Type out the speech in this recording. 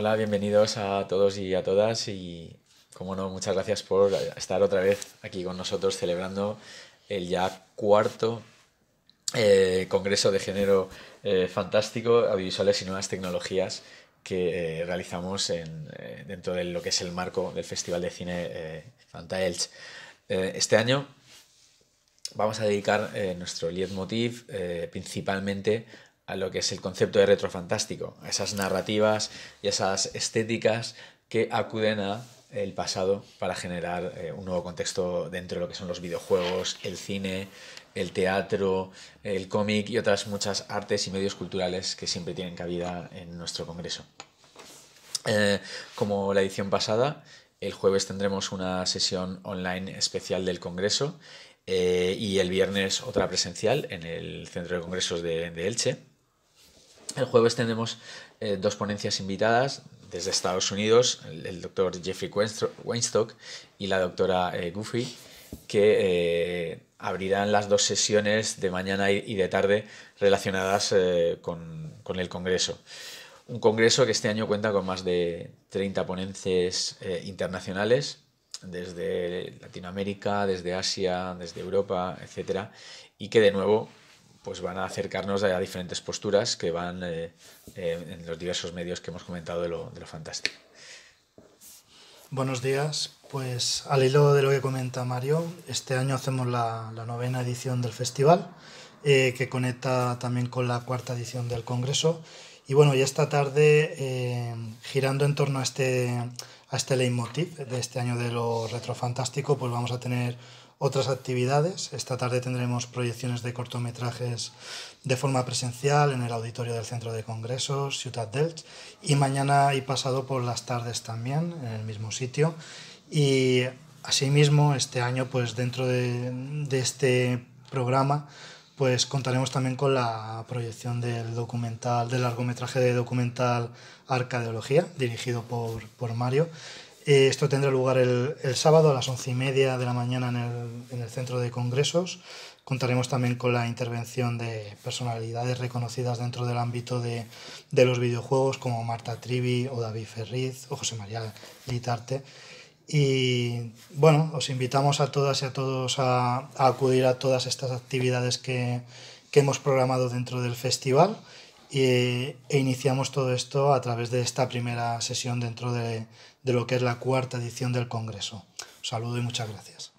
Hola, bienvenidos a todos y a todas y, como no, muchas gracias por estar otra vez aquí con nosotros celebrando el ya cuarto eh, Congreso de Género eh, Fantástico, Audiovisuales y Nuevas Tecnologías que eh, realizamos dentro de lo que es el marco del Festival de Cine Fantaelch. este año vamos a dedicar nuestro leitmotiv principalmente a lo que es el concepto de retrofantástico, a esas narrativas y esas estéticas que acuden a el pasado para generar eh, un nuevo contexto dentro de lo que son los videojuegos, el cine, el teatro, el cómic y otras muchas artes y medios culturales que siempre tienen cabida en nuestro congreso. Eh, como la edición pasada, el jueves tendremos una sesión online especial del congreso eh, y el viernes otra presencial en el Centro de Congresos de Elche. El jueves tendremos eh, dos ponencias invitadas desde Estados Unidos, el, doctor Jeffrey Weinstock y la doctora eh, Goofy, que eh, abrirán las dos sesiones de mañana y, de tarde relacionadas con, el Congreso. Un Congreso que este año cuenta con más de 30 ponencias internacionales, desde Latinoamérica, desde Asia, desde Europa, etc. Y que de nuevo pues van a acercarnos a diferentes posturas que van eh, eh, en los diversos medios que hemos comentado de lo, fantástico. Buenos días. Pues al hilo de lo que comenta Mario, este año hacemos la, novena edición del festival, eh, que conecta también con la cuarta edición del Congreso. Y bueno, ya esta tarde, girando en torno a este a este leitmotiv de este año de lo retrofantástico, pues vamos a tener otras actividades. Esta tarde tendremos proyecciones de cortometrajes de forma presencial en el auditorio del Centro de Congresos, Ciudad Delts, y mañana y pasado por las tardes también, en el mismo sitio. Y asimismo, este año, pues dentro de este programa, pues contaremos también con la proyección del documental, del largometraje de documental Arcadeología, dirigido por, por Mario. Eh, esto tendrá lugar el, sábado a las once y media de la mañana en el, en el centro de congresos. Contaremos también con la intervención de personalidades reconocidas dentro del ámbito de, de los videojuegos como Marta Trivi o David Ferriz o José María Litarte. Y bueno, os invitamos a todas y a todos a, acudir a todas estas actividades que, hemos programado dentro del festival e, iniciamos todo esto a través de esta primera sesión dentro de, de lo que es la cuarta edición del Congreso. Un saludo y muchas gracias.